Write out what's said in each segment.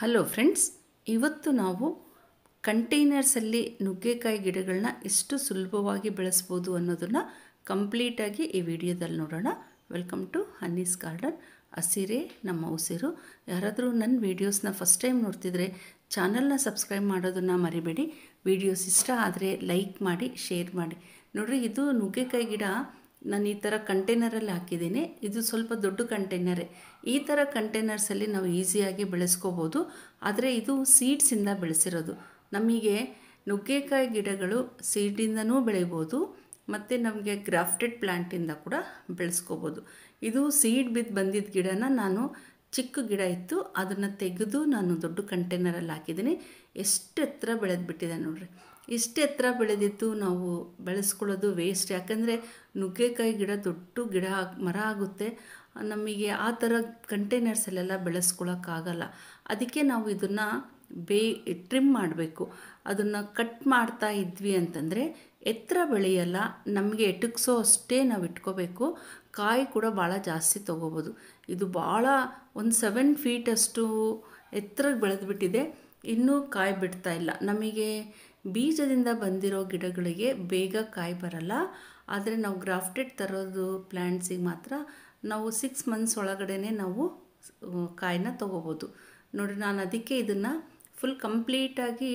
hello friends ಇವತ್ತು ನಾವು ಕಂಟೈನರ್ಸಲ್ಲಿ ನುಗ್ಗೆಕಾಯಿ ಗಿಡಗಳನ್ನ ಎಷ್ಟು ಸುಲಭವಾಗಿ ಬೆಳೆಸ್ಬೋದು ಅನ್ನೋದನ್ನು ಕಂಪ್ಲೀಟಾಗಿ ಈ ವಿಡಿಯೋದಲ್ಲಿ ನೋಡೋಣ ವೆಲ್ಕಮ್ ಟು ಹನ್ನೀಸ್ ಗಾರ್ಡನ್ ಹಸಿರೆ ನಮ್ಮ ಉಸಿರು ಯಾರಾದರೂ ನನ್ನ ವೀಡಿಯೋಸ್ನ ಫಸ್ಟ್ ಟೈಮ್ ನೋಡ್ತಿದ್ರೆ ಚಾನಲ್ನ ಸಬ್ಸ್ಕ್ರೈಬ್ ಮಾಡೋದನ್ನು ಮರಿಬೇಡಿ ವಿಡಿಯೋಸ್ ಇಷ್ಟ ಆದರೆ ಲೈಕ್ ಮಾಡಿ ಶೇರ್ ಮಾಡಿ ನೋಡಿರಿ ಇದು ನುಗ್ಗೆಕಾಯಿ ಗಿಡ ನಾನು ಈ ಥರ ಕಂಟೈನರಲ್ಲಿ ಹಾಕಿದ್ದೀನಿ ಇದು ಸ್ವಲ್ಪ ದೊಡ್ಡ ಕಂಟೈನರೇ ಈ ಥರ ಕಂಟೈನರ್ಸಲ್ಲಿ ನಾವು ಈಸಿಯಾಗಿ ಬೆಳೆಸ್ಕೋಬೋದು ಆದರೆ ಇದು ಸೀಡ್ಸಿಂದ ಬೆಳೆಸಿರೋದು ನಮಗೆ ನುಗ್ಗೆಕಾಯಿ ಗಿಡಗಳು ಸೀಡಿಂದನೂ ಬೆಳಿಬೋದು ಮತ್ತು ನಮಗೆ ಗ್ರಾಫ್ಟೆಡ್ ಪ್ಲ್ಯಾಂಟಿಂದ ಕೂಡ ಬೆಳೆಸ್ಕೋಬೋದು ಇದು ಸೀಡ್ ಬಿದ್ದು ಬಂದಿದ್ದ ಗಿಡನ ನಾನು ಚಿಕ್ಕ ಗಿಡ ಇತ್ತು ಅದನ್ನು ತೆಗೆದು ನಾನು ದೊಡ್ಡ ಕಂಟೈನರಲ್ಲಿ ಹಾಕಿದ್ದೀನಿ ಎಷ್ಟು ಎತ್ತರ ಬೆಳೆದ್ಬಿಟ್ಟಿದೆ ನೋಡ್ರಿ ಎತ್ತರ ಬೆಳೆದಿತ್ತು ನಾವು ಬೆಳೆಸ್ಕೊಳ್ಳೋದು ವೇಸ್ಟ್ ಯಾಕಂದರೆ ನುಗ್ಗೆಕಾಯಿ ಗಿಡ ದೊಡ್ಡ ಗಿಡ ಮರ ಆಗುತ್ತೆ ನಮಗೆ ಆ ಥರ ಕಂಟೈನರ್ಸಲ್ಲೆಲ್ಲ ಬೆಳೆಸ್ಕೊಳ್ಳೋಕ್ಕಾಗಲ್ಲ ಅದಕ್ಕೆ ನಾವು ಇದನ್ನು ಬೇ ಟ್ರಿಮ್ ಮಾಡಬೇಕು ಅದನ್ನು ಕಟ್ ಮಾಡ್ತಾ ಇದ್ವಿ ಅಂತಂದರೆ ಎತ್ತರ ಬೆಳೆಯಲ್ಲ ನಮಗೆ ಎಟುಕ್ಸೋ ಅಷ್ಟೇ ನಾವು ಇಟ್ಕೋಬೇಕು ಕಾಯಿ ಕೂಡ ಭಾಳ ಜಾಸ್ತಿ ತೊಗೋಬೋದು ಇದು ಭಾಳ ಒಂದು ಸೆವೆನ್ ಫೀಟಷ್ಟು ಎತ್ತರಕ್ಕೆ ಬೆಳೆದ್ಬಿಟ್ಟಿದೆ ಇನ್ನೂ ಕಾಯಿ ಬಿಡ್ತಾ ಇಲ್ಲ ನಮಗೆ ಬೀಜದಿಂದ ಬಂದಿರೋ ಗಿಡಗಳಿಗೆ ಬೇಗ ಕಾಯಿ ಬರಲ್ಲ ಆದರೆ ನಾವು ಗ್ರಾಫ್ಟೆಡ್ ತರೋದು ಪ್ಲ್ಯಾಂಟ್ಸಿಗೆ ಮಾತ್ರ ನಾವು ಸಿಕ್ಸ್ ಮಂತ್ಸ್ ಒಳಗಡೆ ನಾವು ಕಾಯಿನ ತೊಗೋಬೋದು ನೋಡಿ ನಾನು ಅದಕ್ಕೆ ಇದನ್ನು ಫುಲ್ ಕಂಪ್ಲೀಟಾಗಿ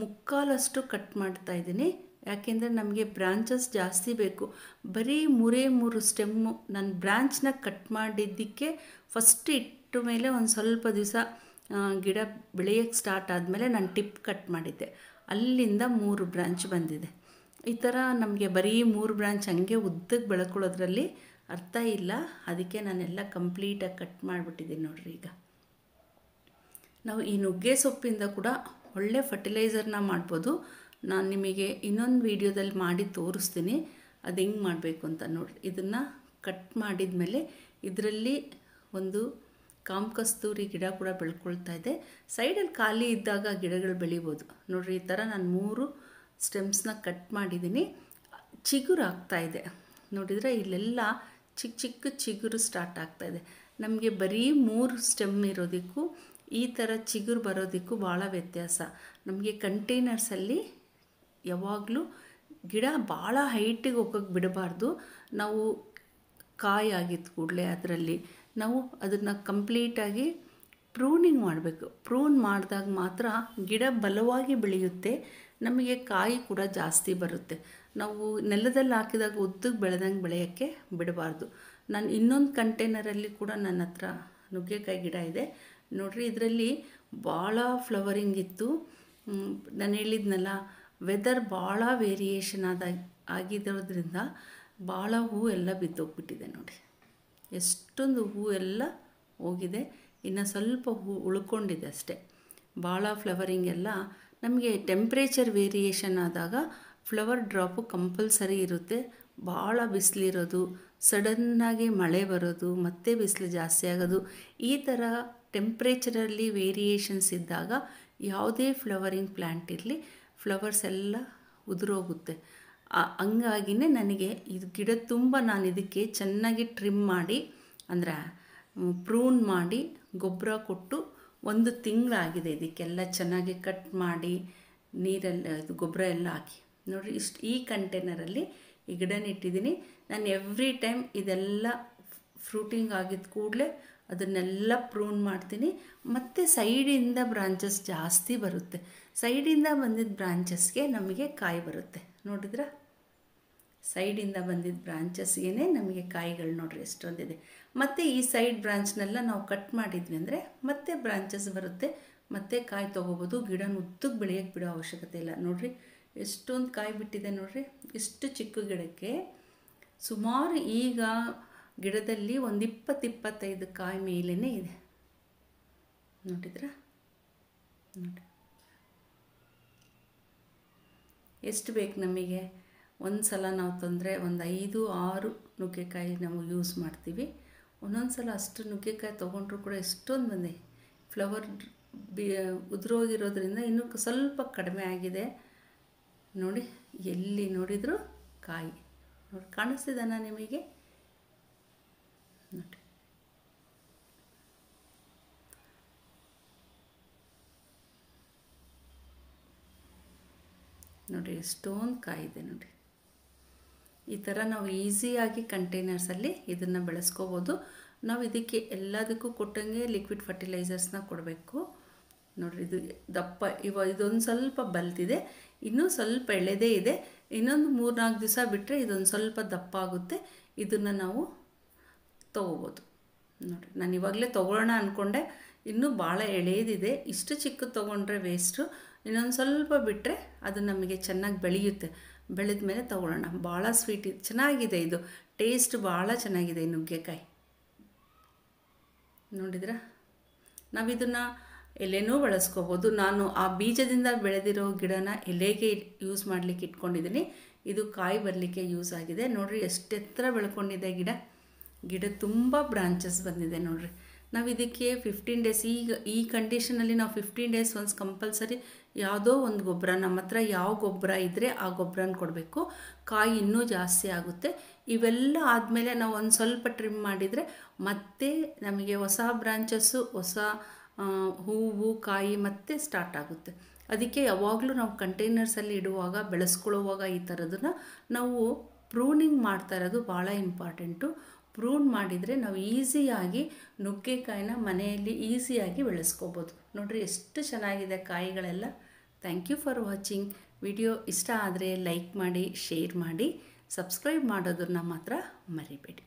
ಮುಕ್ಕಾಲಷ್ಟು ಕಟ್ ಮಾಡ್ತಾ ಇದ್ದೀನಿ ಯಾಕೆಂದರೆ ನಮಗೆ ಬ್ರಾಂಚಸ್ ಜಾಸ್ತಿ ಬೇಕು ಬರೀ ಮೂರೇ ಮೂರು ಸ್ಟೆಮ್ಮು ನಾನು ಬ್ರಾಂಚ್ನ ಕಟ್ ಮಾಡಿದ್ದಕ್ಕೆ ಫಸ್ಟ್ ಇಟ್ಟ ಮೇಲೆ ಒಂದು ಸ್ವಲ್ಪ ದಿವಸ ಗಿಡ ಬೆಳೆಯೋಕ್ಕೆ ಸ್ಟಾರ್ಟ್ ಆದಮೇಲೆ ನಾನು ಟಿಪ್ ಕಟ್ ಮಾಡಿದ್ದೆ ಅಲ್ಲಿಂದ ಮೂರು ಬ್ರಾಂಚ್ ಬಂದಿದೆ ಈ ಥರ ನಮಗೆ ಬರೀ ಮೂರು ಬ್ರಾಂಚ್ ಹಂಗೆ ಉದ್ದಕ್ಕೆ ಬೆಳ್ಕೊಳ್ಳೋದ್ರಲ್ಲಿ ಅರ್ಥ ಇಲ್ಲ ಅದಕ್ಕೆ ನಾನೆಲ್ಲ ಕಂಪ್ಲೀಟಾಗಿ ಕಟ್ ಮಾಡಿಬಿಟ್ಟಿದ್ದೀನಿ ನೋಡ್ರಿ ಈಗ ನಾವು ಈ ನುಗ್ಗೆ ಸೊಪ್ಪಿಂದ ಕೂಡ ಒಳ್ಳೆ ಫರ್ಟಿಲೈಸರ್ನ ಮಾಡ್ಬೋದು ನಾನು ನಿಮಗೆ ಇನ್ನೊಂದು ವೀಡಿಯೋದಲ್ಲಿ ಮಾಡಿ ತೋರಿಸ್ತೀನಿ ಅದು ಹೆಂಗೆ ಮಾಡಬೇಕು ಅಂತ ನೋಡಿರಿ ಇದನ್ನು ಕಟ್ ಮಾಡಿದ ಮೇಲೆ ಇದರಲ್ಲಿ ಒಂದು ಕಸ್ತೂರಿ ಗಿಡ ಕೂಡ ಬೆಳ್ಕೊಳ್ತಾ ಇದೆ ಸೈಡಲ್ಲಿ ಖಾಲಿ ಇದ್ದಾಗ ಗಿಡಗಳು ಬೆಳಿಬೋದು ನೋಡಿರಿ ಈ ಥರ ನಾನು ಮೂರು ಸ್ಟೆಮ್ಸ್ನ ಕಟ್ ಮಾಡಿದ್ದೀನಿ ಚಿಗುರು ಆಗ್ತಾ ಇದೆ ನೋಡಿದರೆ ಇಲ್ಲೆಲ್ಲ ಚಿಕ್ಕ ಚಿಕ್ಕ ಚಿಗುರು ಸ್ಟಾರ್ಟ್ ಆಗ್ತಾ ಇದೆ ನಮಗೆ ಬರೀ ಮೂರು ಸ್ಟೆಮ್ ಇರೋದಕ್ಕೂ ಈ ಥರ ಚಿಗುರು ಬರೋದಕ್ಕೂ ಭಾಳ ವ್ಯತ್ಯಾಸ ನಮಗೆ ಕಂಟೈನರ್ಸಲ್ಲಿ ಯಾವಾಗಲೂ ಗಿಡ ಭಾಳ ಹೈಟಿಗೆ ಹೋಗೋಕ್ಕೆ ಬಿಡಬಾರ್ದು ನಾವು ಕಾಯಾಗಿತ್ತು ಕೂಡಲೇ ಅದರಲ್ಲಿ ನಾವು ಅದನ್ನು ಕಂಪ್ಲೀಟಾಗಿ ಪ್ರೂನಿಂಗ್ ಮಾಡಬೇಕು ಪ್ರೂನ್ ಮಾಡಿದಾಗ ಮಾತ್ರ ಗಿಡ ಬಲವಾಗಿ ಬೆಳೆಯುತ್ತೆ ನಮಗೆ ಕಾಯಿ ಕೂಡ ಜಾಸ್ತಿ ಬರುತ್ತೆ ನಾವು ನೆಲದಲ್ಲಿ ಹಾಕಿದಾಗ ಉದ್ದಕ್ಕೆ ಬೆಳೆದಂಗೆ ಬೆಳೆಯೋಕ್ಕೆ ಬಿಡಬಾರ್ದು ನಾನು ಇನ್ನೊಂದು ಕಂಟೈನರಲ್ಲಿ ಕೂಡ ನನ್ನ ಹತ್ರ ನುಗ್ಗೆಕಾಯಿ ಗಿಡ ಇದೆ ನೋಡಿರಿ ಇದರಲ್ಲಿ ಭಾಳ ಫ್ಲವರಿಂಗ್ ಇತ್ತು ನಾನು ಹೇಳಿದ್ನಲ್ಲ ವೆದರ್ ಭಾಳ ವೇರಿಯೇಷನ್ ಆದ ಆಗಿರೋದ್ರಿಂದ ಭಾಳ ಹೂ ಎಲ್ಲ ಬಿದ್ದೋಗ್ಬಿಟ್ಟಿದೆ ನೋಡಿ ಎಷ್ಟೊಂದು ಹೂ ಎಲ್ಲ ಹೋಗಿದೆ ಇನ್ನು ಸ್ವಲ್ಪ ಹೂ ಉಳ್ಕೊಂಡಿದೆ ಅಷ್ಟೆ ಭಾಳ ಫ್ಲವರಿಂಗ್ ಎಲ್ಲ ನಮಗೆ ಟೆಂಪ್ರೇಚರ್ ವೇರಿಯೇಷನ್ ಆದಾಗ ಫ್ಲವರ್ ಡ್ರಾಪು ಕಂಪಲ್ಸರಿ ಇರುತ್ತೆ ಭಾಳ ಬಿಸಿಲಿರೋದು ಸಡನ್ನಾಗಿ ಮಳೆ ಬರೋದು ಮತ್ತೆ ಬಿಸಿಲು ಜಾಸ್ತಿ ಆಗೋದು ಈ ಥರ ಟೆಂಪ್ರೇಚರಲ್ಲಿ ವೇರಿಯೇಷನ್ಸ್ ಇದ್ದಾಗ ಯಾವುದೇ ಫ್ಲವರಿಂಗ್ ಪ್ಲ್ಯಾಂಟ್ ಇರಲಿ ಫ್ಲವರ್ಸ್ ಎಲ್ಲ ಉದುರೋಗುತ್ತೆ ಹಂಗಾಗಿನೇ ನನಗೆ ಇದು ಗಿಡ ತುಂಬ ನಾನು ಇದಕ್ಕೆ ಚೆನ್ನಾಗಿ ಟ್ರಿಮ್ ಮಾಡಿ ಅಂದರೆ ಪ್ರೂನ್ ಮಾಡಿ ಗೊಬ್ಬರ ಕೊಟ್ಟು ಒಂದು ತಿಂಗಳಾಗಿದೆ ಇದಕ್ಕೆಲ್ಲ ಚೆನ್ನಾಗಿ ಕಟ್ ಮಾಡಿ ನೀರೆಲ್ಲ ಇದು ಗೊಬ್ಬರ ಎಲ್ಲ ಹಾಕಿ ನೋಡಿರಿ ಇಷ್ಟು ಈ ಕಂಟೈನರಲ್ಲಿ ಈ ಗಿಡನಿಟ್ಟಿದ್ದೀನಿ ನಾನು ಎವ್ರಿ ಟೈಮ್ ಇದೆಲ್ಲ ಫ್ರೂಟಿಂಗ್ ಆಗಿದ ಕೂಡಲೇ ಅದನ್ನೆಲ್ಲ ಪ್ರೂನ್ ಮಾಡ್ತೀನಿ ಮತ್ತು ಸೈಡಿಂದ ಬ್ರಾಂಚಸ್ ಜಾಸ್ತಿ ಬರುತ್ತೆ ಸೈಡಿಂದ ಬಂದಿದ್ದ ಬ್ರಾಂಚಸ್ಗೆ ನಮಗೆ ಕಾಯಿ ಬರುತ್ತೆ ನೋಡಿದ್ರಾ ಸೈಡಿಂದ ಬಂದಿದ್ದ ಬ್ರಾಂಚಸ್ಗೇ ನಮಗೆ ಕಾಯಿಗಳು ನೋಡ್ರಿ ಎಷ್ಟೊಂದಿದೆ ಮತ್ತು ಈ ಸೈಡ್ ಬ್ರಾಂಚ್ನೆಲ್ಲ ನಾವು ಕಟ್ ಮಾಡಿದ್ವಿ ಅಂದರೆ ಮತ್ತೆ ಬ್ರಾಂಚಸ್ ಬರುತ್ತೆ ಮತ್ತೆ ಕಾಯಿ ತೊಗೋಬೋದು ಗಿಡನ ಉದ್ದಕ್ಕೆ ಬೆಳೆಯೋಕ್ಕೆ ಬಿಡೋ ಅವಶ್ಯಕತೆ ಇಲ್ಲ ನೋಡಿರಿ ಎಷ್ಟೊಂದು ಕಾಯಿ ಬಿಟ್ಟಿದೆ ನೋಡಿರಿ ಇಷ್ಟು ಚಿಕ್ಕ ಗಿಡಕ್ಕೆ ಸುಮಾರು ಈಗ ಗಿಡದಲ್ಲಿ ಒಂದು ಇಪ್ಪತ್ತಿಪ್ಪತ್ತೈದು ಕಾಯಿ ಮೇಲೇ ಇದೆ ನೋಡಿದ್ರಾ ನೋಡಿ ಎಷ್ಟು ಬೇಕು ನಮಗೆ ಒಂದು ಸಲ ನಾವು ತೊಂದರೆ ಒಂದು ಐದು ಆರು ನುಗ್ಗೆಕಾಯಿ ನಾವು ಯೂಸ್ ಮಾಡ್ತೀವಿ ಒಂದೊಂದು ಸಲ ಅಷ್ಟು ನುಗ್ಗೆಕಾಯಿ ತೊಗೊಂಡ್ರು ಕೂಡ ಎಷ್ಟೊಂದು ಬಂದೆ ಫ್ಲವರ್ ಬಿ ಉದುರೋಗಿರೋದ್ರಿಂದ ಇನ್ನೂ ಸ್ವಲ್ಪ ಕಡಿಮೆ ಆಗಿದೆ ನೋಡಿ ಎಲ್ಲಿ ನೋಡಿದರೂ ಕಾಯಿ ನೋಡಿ ಕಾಣಿಸ್ತಿದ್ದಾನ ನಿಮಗೆ ನೋಡಿ ನೋಡಿ ಸ್ಟೋನ್ ಕಾಯಿದೆ ನೋಡಿ ಈ ಥರ ನಾವು ಈಸಿಯಾಗಿ ಕಂಟೈನರ್ಸಲ್ಲಿ ಇದನ್ನು ಬೆಳೆಸ್ಕೋಬೋದು ನಾವು ಇದಕ್ಕೆ ಎಲ್ಲದಕ್ಕೂ ಕೊಟ್ಟಂಗೆ ಲಿಕ್ವಿಡ್ ಫರ್ಟಿಲೈಸರ್ಸ್ನ ಕೊಡಬೇಕು ನೋಡಿರಿ ಇದು ದಪ್ಪ ಇವ ಇದೊಂದು ಸ್ವಲ್ಪ ಬಲ್ತಿದೆ ಇನ್ನೂ ಸ್ವಲ್ಪ ಎಳೆದೇ ಇದೆ ಇನ್ನೊಂದು ಮೂರ್ನಾಲ್ಕು ದಿವಸ ಬಿಟ್ಟರೆ ಇದೊಂದು ಸ್ವಲ್ಪ ದಪ್ಪ ಆಗುತ್ತೆ ಇದನ್ನು ನಾವು ತೊಗೋಬೋದು ನೋಡಿ ನಾನು ಇವಾಗಲೇ ತೊಗೊಳ್ಳೋಣ ಅಂದ್ಕೊಂಡೆ ಇನ್ನೂ ಭಾಳ ಎಳೆಯದಿದೆ ಇಷ್ಟು ಚಿಕ್ಕದು ತೊಗೊಂಡ್ರೆ ವೇಸ್ಟು ಇನ್ನೊಂದು ಸ್ವಲ್ಪ ಬಿಟ್ಟರೆ ಅದು ನಮಗೆ ಚೆನ್ನಾಗಿ ಬೆಳೆಯುತ್ತೆ ಬೆಳೆದ ಮೇಲೆ ತೊಗೊಳ್ಳೋಣ ಭಾಳ ಸ್ವೀಟ್ ಚೆನ್ನಾಗಿದೆ ಇದು ಟೇಸ್ಟ್ ಭಾಳ ಚೆನ್ನಾಗಿದೆ ನುಗ್ಗೆಕಾಯಿ ನೋಡಿದ್ರ ನಾವು ಇದನ್ನು ಎಲೆನೂ ಬಳಸ್ಕೋಬೋದು ನಾನು ಆ ಬೀಜದಿಂದ ಬೆಳೆದಿರೋ ಗಿಡನ ಎಲೆಗೆ ಯೂಸ್ ಮಾಡಲಿಕ್ಕೆ ಇಟ್ಕೊಂಡಿದ್ದೀನಿ ಇದು ಕಾಯಿ ಬರಲಿಕ್ಕೆ ಯೂಸ್ ಆಗಿದೆ ನೋಡಿರಿ ಎಷ್ಟೆತ್ತರ ಬೆಳ್ಕೊಂಡಿದೆ ಗಿಡ ಗಿಡ ತುಂಬ ಬ್ರಾಂಚಸ್ ಬಂದಿದೆ ನೋಡಿರಿ ನಾವು ಇದಕ್ಕೆ ಫಿಫ್ಟೀನ್ ಡೇಸ್ ಈಗ ಈ ಕಂಡೀಷನಲ್ಲಿ ನಾವು ಫಿಫ್ಟೀನ್ ಡೇಸ್ ಒನ್ಸ್ ಕಂಪಲ್ಸರಿ ಯಾವುದೋ ಒಂದು ಗೊಬ್ಬರ ನಮ್ಮ ಹತ್ರ ಯಾವ ಗೊಬ್ಬರ ಇದ್ದರೆ ಆ ಗೊಬ್ಬರನ ಕೊಡಬೇಕು ಕಾಯಿ ಇನ್ನೂ ಜಾಸ್ತಿ ಆಗುತ್ತೆ ಇವೆಲ್ಲ ಆದಮೇಲೆ ನಾವು ಒಂದು ಸ್ವಲ್ಪ ಟ್ರಿಮ್ ಮಾಡಿದರೆ ಮತ್ತೆ ನಮಗೆ ಹೊಸ ಬ್ರಾಂಚಸ್ಸು ಹೊಸ ಹೂವು ಕಾಯಿ ಮತ್ತೆ ಸ್ಟಾರ್ಟ್ ಆಗುತ್ತೆ ಅದಕ್ಕೆ ಯಾವಾಗಲೂ ನಾವು ಕಂಟೈನರ್ಸಲ್ಲಿ ಇಡುವಾಗ ಬೆಳೆಸ್ಕೊಳ್ಳುವಾಗ ಈ ಥರದನ್ನ ನಾವು ಪ್ರೂನಿಂಗ್ ಮಾಡ್ತಾ ಇರೋದು ಭಾಳ ಇಂಪಾರ್ಟೆಂಟು ಪ್ರೂನ್ ಮಾಡಿದರೆ ನಾವು ಈಸಿಯಾಗಿ ನುಗ್ಗೆಕಾಯಿನ ಮನೆಯಲ್ಲಿ ಈಸಿಯಾಗಿ ಬೆಳೆಸ್ಕೋಬೋದು ನೋಡಿರಿ ಎಷ್ಟು ಚೆನ್ನಾಗಿದೆ ಕಾಯಿಗಳೆಲ್ಲ thank you for watching video ಇಷ್ಟ ಆದರೆ ಲೈಕ್ ಮಾಡಿ ಶೇರ್ ಮಾಡಿ ಸಬ್ಸ್ಕ್ರೈಬ್ ಮಾಡೋದನ್ನ ಮಾತ್ರ ಮರಿಬೇಡಿ